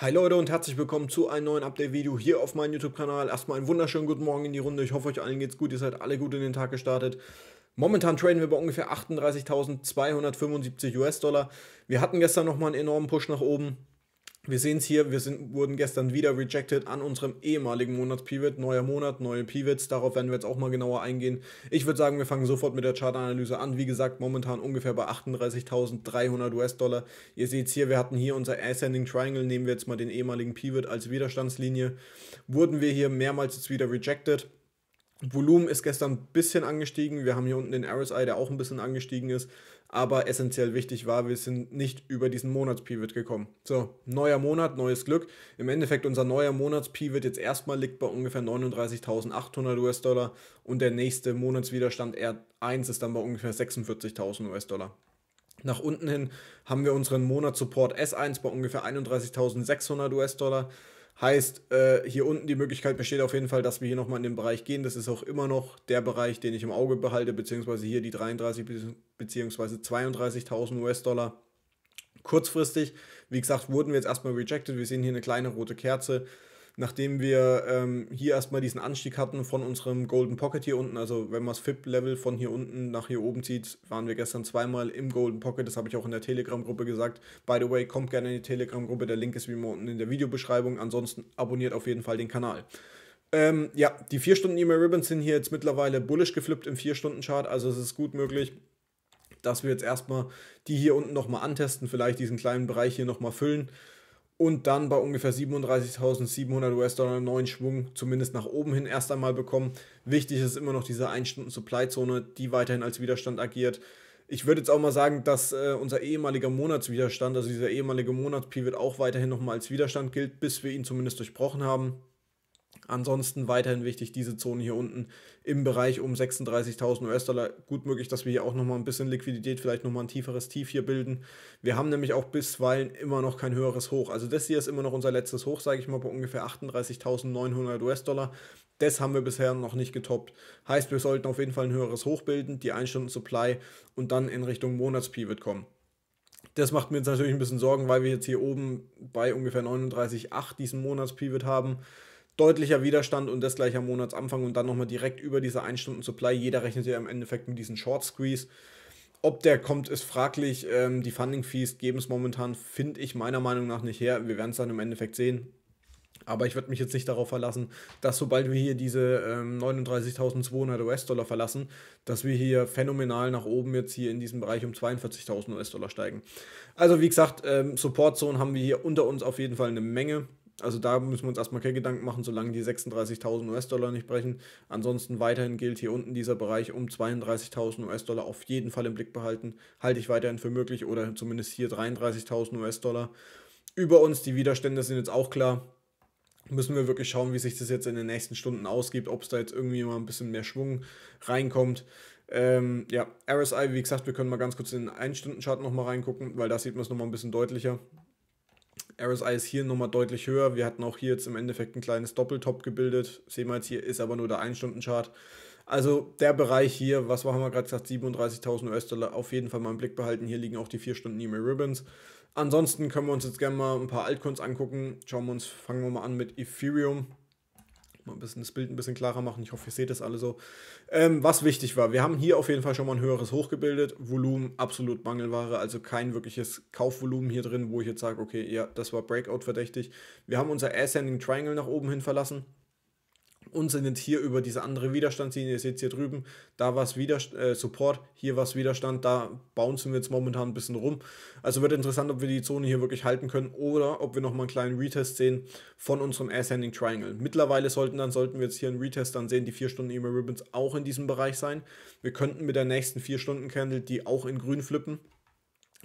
Hi Leute und herzlich willkommen zu einem neuen Update-Video hier auf meinem YouTube-Kanal. Erstmal einen wunderschönen guten Morgen in die Runde. Ich hoffe, euch allen geht's gut. Ihr seid alle gut in den Tag gestartet. Momentan traden wir bei ungefähr 38.275 US-Dollar. Wir hatten gestern nochmal einen enormen Push nach oben. Wir sehen es hier, wir sind, wurden gestern wieder rejected an unserem ehemaligen Monatspivot. Neuer Monat, neue Pivots, darauf werden wir jetzt auch mal genauer eingehen. Ich würde sagen, wir fangen sofort mit der Chartanalyse an. Wie gesagt, momentan ungefähr bei 38.300 US-Dollar. Ihr seht hier, wir hatten hier unser Ascending Triangle, nehmen wir jetzt mal den ehemaligen Pivot als Widerstandslinie. Wurden wir hier mehrmals jetzt wieder rejected Volumen ist gestern ein bisschen angestiegen. Wir haben hier unten den RSI, der auch ein bisschen angestiegen ist. Aber essentiell wichtig war, wir sind nicht über diesen Monats-Pivot gekommen. So, neuer Monat, neues Glück. Im Endeffekt, unser neuer Monats-Pivot jetzt erstmal liegt bei ungefähr 39.800 US-Dollar und der nächste Monatswiderstand R1 ist dann bei ungefähr 46.000 US-Dollar. Nach unten hin haben wir unseren Monatssupport S1 bei ungefähr 31.600 US-Dollar Heißt, äh, hier unten die Möglichkeit besteht auf jeden Fall, dass wir hier nochmal in den Bereich gehen. Das ist auch immer noch der Bereich, den ich im Auge behalte, beziehungsweise hier die 33.000 bzw. 32.000 US-Dollar. Kurzfristig, wie gesagt, wurden wir jetzt erstmal rejected. Wir sehen hier eine kleine rote Kerze nachdem wir ähm, hier erstmal diesen Anstieg hatten von unserem Golden Pocket hier unten, also wenn man das FIP-Level von hier unten nach hier oben zieht, waren wir gestern zweimal im Golden Pocket, das habe ich auch in der Telegram-Gruppe gesagt. By the way, kommt gerne in die Telegram-Gruppe, der Link ist wie immer unten in der Videobeschreibung, ansonsten abonniert auf jeden Fall den Kanal. Ähm, ja, die 4 Stunden E-Mail Ribbons sind hier jetzt mittlerweile bullish geflippt im 4-Stunden-Chart, also es ist gut möglich, dass wir jetzt erstmal die hier unten nochmal antesten, vielleicht diesen kleinen Bereich hier nochmal füllen und dann bei ungefähr 37.700 US-Dollar einen neuen Schwung zumindest nach oben hin erst einmal bekommen. Wichtig ist immer noch diese 1-Stunden-Supply-Zone, die weiterhin als Widerstand agiert. Ich würde jetzt auch mal sagen, dass äh, unser ehemaliger Monatswiderstand, also dieser ehemalige Monats-Pivot auch weiterhin nochmal als Widerstand gilt, bis wir ihn zumindest durchbrochen haben. Ansonsten weiterhin wichtig, diese Zone hier unten im Bereich um 36.000 US-Dollar. Gut möglich, dass wir hier auch nochmal ein bisschen Liquidität, vielleicht nochmal ein tieferes Tief hier bilden. Wir haben nämlich auch bisweilen immer noch kein höheres Hoch. Also das hier ist immer noch unser letztes Hoch, sage ich mal, bei ungefähr 38.900 US-Dollar. Das haben wir bisher noch nicht getoppt. Heißt, wir sollten auf jeden Fall ein höheres Hoch bilden, die 1-Stunden-Supply und dann in Richtung Monats-Pivot kommen. Das macht mir jetzt natürlich ein bisschen Sorgen, weil wir jetzt hier oben bei ungefähr 39,8 diesen Monats-Pivot haben deutlicher Widerstand und das gleich am Monatsanfang und dann nochmal direkt über diese 1-Stunden-Supply. Jeder rechnet ja im Endeffekt mit diesem Short-Squeeze. Ob der kommt, ist fraglich. Ähm, die Funding-Fees geben es momentan, finde ich meiner Meinung nach nicht her. Wir werden es dann im Endeffekt sehen. Aber ich würde mich jetzt nicht darauf verlassen, dass sobald wir hier diese ähm, 39.200 US-Dollar verlassen, dass wir hier phänomenal nach oben jetzt hier in diesem Bereich um 42.000 US-Dollar steigen. Also wie gesagt, ähm, Support Zone haben wir hier unter uns auf jeden Fall eine Menge. Also da müssen wir uns erstmal keine Gedanken machen, solange die 36.000 US-Dollar nicht brechen. Ansonsten weiterhin gilt hier unten dieser Bereich um 32.000 US-Dollar auf jeden Fall im Blick behalten. Halte ich weiterhin für möglich oder zumindest hier 33.000 US-Dollar. Über uns, die Widerstände sind jetzt auch klar. Müssen wir wirklich schauen, wie sich das jetzt in den nächsten Stunden ausgibt, ob es da jetzt irgendwie mal ein bisschen mehr Schwung reinkommt. Ähm, ja, RSI, wie gesagt, wir können mal ganz kurz in den 1-Stunden-Chart nochmal reingucken, weil da sieht man es nochmal ein bisschen deutlicher. RSI ist hier nochmal deutlich höher. Wir hatten auch hier jetzt im Endeffekt ein kleines Doppeltop gebildet. Sehen wir jetzt hier, ist aber nur der 1-Stunden-Chart. Also der Bereich hier, was haben wir gerade gesagt, 37.000 US-Dollar, auf jeden Fall mal im Blick behalten. Hier liegen auch die 4-Stunden-E-Mail-Ribbons. Ansonsten können wir uns jetzt gerne mal ein paar Altcoins angucken. Schauen wir uns, fangen wir mal an mit Ethereum mal ein bisschen das Bild ein bisschen klarer machen. Ich hoffe, ihr seht das alle so. Ähm, was wichtig war, wir haben hier auf jeden Fall schon mal ein höheres Hoch gebildet. Volumen absolut Mangelware, also kein wirkliches Kaufvolumen hier drin, wo ich jetzt sage, okay, ja, das war Breakout verdächtig. Wir haben unser Ascending Triangle nach oben hin verlassen und sind jetzt hier über diese andere Widerstandslinie. Ihr seht hier drüben, da war es äh, Support, hier war es Widerstand, da bouncen wir jetzt momentan ein bisschen rum. Also wird interessant, ob wir die Zone hier wirklich halten können oder ob wir nochmal einen kleinen Retest sehen von unserem Ascending Triangle. Mittlerweile sollten, dann, sollten wir jetzt hier einen Retest dann sehen, die 4 Stunden EMA Ribbons auch in diesem Bereich sein. Wir könnten mit der nächsten 4 Stunden Candle die auch in grün flippen.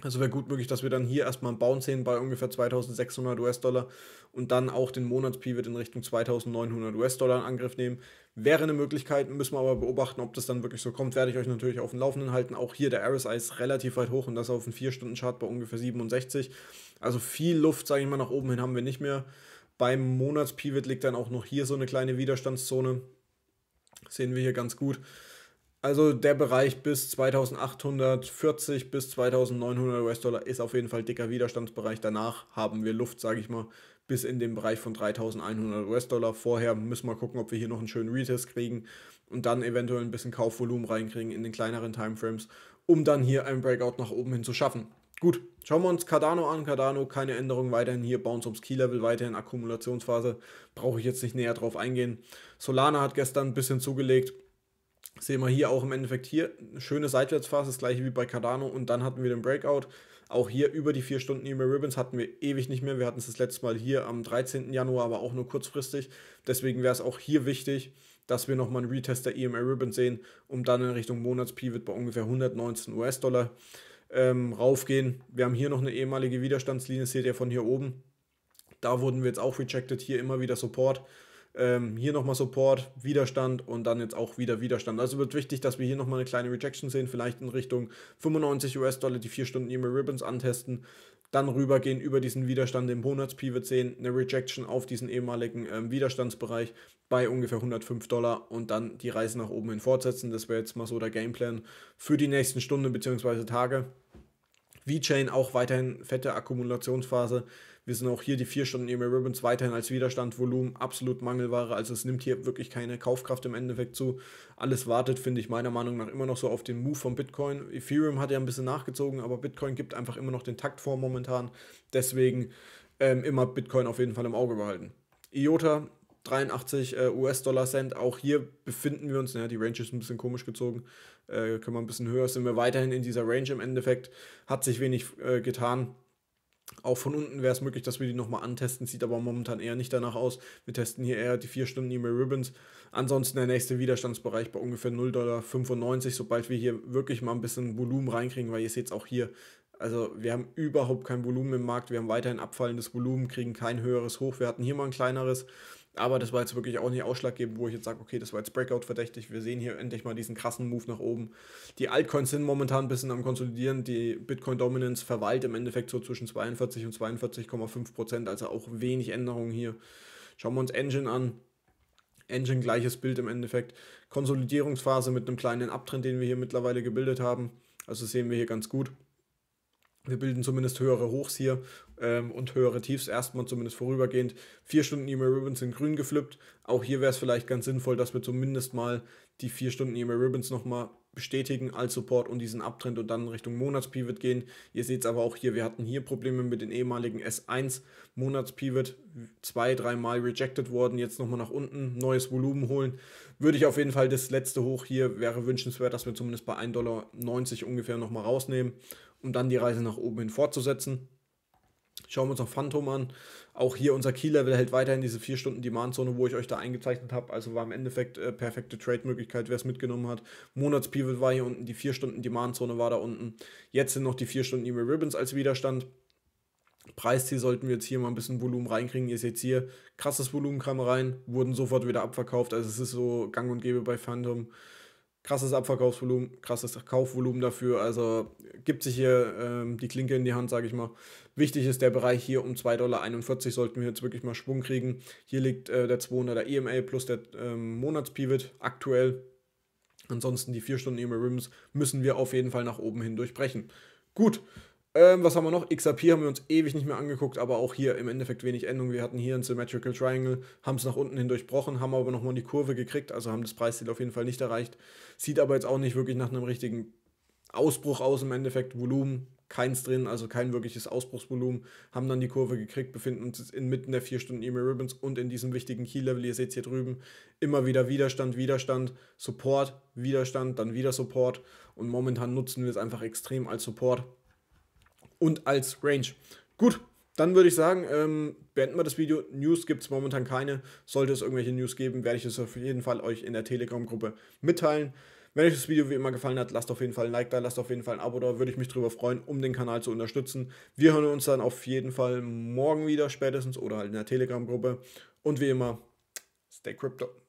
Also wäre gut möglich, dass wir dann hier erstmal einen Bounce sehen bei ungefähr 2600 US-Dollar und dann auch den Monatspivot in Richtung 2900 US-Dollar in Angriff nehmen. Wäre eine Möglichkeit, müssen wir aber beobachten, ob das dann wirklich so kommt. Werde ich euch natürlich auf dem Laufenden halten. Auch hier der RSI ist relativ weit hoch und das auf einem 4-Stunden-Chart bei ungefähr 67. Also viel Luft, sage ich mal, nach oben hin haben wir nicht mehr. Beim Monatspivot liegt dann auch noch hier so eine kleine Widerstandszone. sehen wir hier ganz gut. Also der Bereich bis 2840 bis 2900 US-Dollar ist auf jeden Fall dicker Widerstandsbereich. Danach haben wir Luft, sage ich mal, bis in den Bereich von 3100 US-Dollar. Vorher müssen wir gucken, ob wir hier noch einen schönen Retest kriegen und dann eventuell ein bisschen Kaufvolumen reinkriegen in den kleineren Timeframes, um dann hier einen Breakout nach oben hin zu schaffen. Gut, schauen wir uns Cardano an. Cardano, keine Änderung weiterhin hier. Bounce ums Key-Level, weiterhin Akkumulationsphase. Brauche ich jetzt nicht näher drauf eingehen. Solana hat gestern ein bisschen zugelegt. Sehen wir hier auch im Endeffekt hier, schöne Seitwärtsphase, das gleiche wie bei Cardano und dann hatten wir den Breakout. Auch hier über die 4 Stunden E-Mail Ribbons hatten wir ewig nicht mehr. Wir hatten es das letzte Mal hier am 13. Januar, aber auch nur kurzfristig. Deswegen wäre es auch hier wichtig, dass wir nochmal einen Retest der EMA Ribbon sehen, um dann in Richtung Monatspivot bei ungefähr 119 US-Dollar ähm, raufgehen. Wir haben hier noch eine ehemalige Widerstandslinie, seht ihr von hier oben. Da wurden wir jetzt auch rejected, hier immer wieder Support. Ähm, hier nochmal Support, Widerstand und dann jetzt auch wieder Widerstand. Also wird wichtig, dass wir hier nochmal eine kleine Rejection sehen, vielleicht in Richtung 95 US-Dollar, die 4 Stunden E-Mail Ribbons antesten, dann rübergehen über diesen Widerstand im Monats-Pivot sehen, eine Rejection auf diesen ehemaligen ähm, Widerstandsbereich bei ungefähr 105 Dollar und dann die Reise nach oben hin fortsetzen. Das wäre jetzt mal so der Gameplan für die nächsten Stunden bzw. Tage. V-Chain auch weiterhin fette Akkumulationsphase wir sind auch hier die 4 Stunden EMA Ribbons weiterhin als Widerstand, Volumen, absolut Mangelware. Also es nimmt hier wirklich keine Kaufkraft im Endeffekt zu. Alles wartet, finde ich meiner Meinung nach immer noch so auf den Move von Bitcoin. Ethereum hat ja ein bisschen nachgezogen, aber Bitcoin gibt einfach immer noch den Takt vor momentan. Deswegen ähm, immer Bitcoin auf jeden Fall im Auge behalten. IOTA 83 äh, US-Dollar-Cent. Auch hier befinden wir uns, naja, die Range ist ein bisschen komisch gezogen, äh, können wir ein bisschen höher, sind wir weiterhin in dieser Range im Endeffekt, hat sich wenig äh, getan. Auch von unten wäre es möglich, dass wir die nochmal antesten. Sieht aber momentan eher nicht danach aus. Wir testen hier eher die 4 Stunden E-Mail Ribbons. Ansonsten der nächste Widerstandsbereich bei ungefähr 0,95 Dollar, sobald wir hier wirklich mal ein bisschen Volumen reinkriegen, weil ihr seht es auch hier. Also wir haben überhaupt kein Volumen im Markt. Wir haben weiterhin abfallendes Volumen, kriegen kein höheres Hoch. Wir hatten hier mal ein kleineres. Aber das war jetzt wirklich auch nicht ausschlaggebend, wo ich jetzt sage, okay, das war jetzt Breakout verdächtig. Wir sehen hier endlich mal diesen krassen Move nach oben. Die Altcoins sind momentan ein bisschen am Konsolidieren. Die Bitcoin Dominance verweilt im Endeffekt so zwischen 42 und 42,5 Prozent, also auch wenig Änderungen hier. Schauen wir uns Engine an. Engine gleiches Bild im Endeffekt. Konsolidierungsphase mit einem kleinen Abtrend, den wir hier mittlerweile gebildet haben. Also sehen wir hier ganz gut. Wir bilden zumindest höhere Hochs hier ähm, und höhere Tiefs erstmal zumindest vorübergehend. Vier Stunden EMA Ribbons sind grün geflippt. Auch hier wäre es vielleicht ganz sinnvoll, dass wir zumindest mal die vier Stunden EMA Ribbons nochmal bestätigen als Support und diesen Abtrend und dann Richtung Monatspivot gehen. Ihr seht es aber auch hier, wir hatten hier Probleme mit den ehemaligen S1 Monatspivot, zwei, dreimal rejected worden, jetzt nochmal nach unten, neues Volumen holen. Würde ich auf jeden Fall das letzte Hoch hier, wäre wünschenswert, dass wir zumindest bei 1,90 Dollar ungefähr nochmal rausnehmen um dann die Reise nach oben hin fortzusetzen. Schauen wir uns noch Phantom an. Auch hier unser Key-Level hält weiterhin diese 4 Stunden Demand-Zone, wo ich euch da eingezeichnet habe. Also war im Endeffekt äh, perfekte Trade-Möglichkeit, wer es mitgenommen hat. Monats-Pivot war hier unten, die 4 Stunden Demand-Zone war da unten. Jetzt sind noch die 4 Stunden E-Mail Ribbons als Widerstand. Preisziel sollten wir jetzt hier mal ein bisschen Volumen reinkriegen. Ihr seht hier, krasses Volumen kam rein, wurden sofort wieder abverkauft. Also es ist so gang und gäbe bei Phantom krasses Abverkaufsvolumen, krasses Kaufvolumen dafür. Also gibt sich hier ähm, die Klinke in die Hand, sage ich mal. Wichtig ist der Bereich hier um 2,41 Dollar sollten wir jetzt wirklich mal Schwung kriegen. Hier liegt äh, der 200er EMA plus der ähm, Monatspivot aktuell. Ansonsten die 4 Stunden EMA Rims müssen wir auf jeden Fall nach oben hin durchbrechen. Gut, ähm, was haben wir noch? XRP haben wir uns ewig nicht mehr angeguckt, aber auch hier im Endeffekt wenig Endung. Wir hatten hier ein Symmetrical Triangle, haben es nach unten hin durchbrochen, haben aber nochmal die Kurve gekriegt, also haben das Preisziel auf jeden Fall nicht erreicht. Sieht aber jetzt auch nicht wirklich nach einem richtigen Ausbruch aus im Endeffekt. Volumen, keins drin, also kein wirkliches Ausbruchsvolumen. Haben dann die Kurve gekriegt, befinden uns inmitten der 4 Stunden EMA Ribbons und in diesem wichtigen Key-Level. Ihr seht es hier drüben. Immer wieder Widerstand, Widerstand, Support, Widerstand, dann wieder Support. Und momentan nutzen wir es einfach extrem als Support und als Range. Gut, dann würde ich sagen, ähm, beenden wir das Video. News gibt es momentan keine. Sollte es irgendwelche News geben, werde ich es auf jeden Fall euch in der Telegram-Gruppe mitteilen. Wenn euch das Video wie immer gefallen hat, lasst auf jeden Fall ein Like da, lasst auf jeden Fall ein Abo da, würde ich mich drüber freuen, um den Kanal zu unterstützen. Wir hören uns dann auf jeden Fall morgen wieder spätestens oder halt in der Telegram-Gruppe. Und wie immer, stay crypto.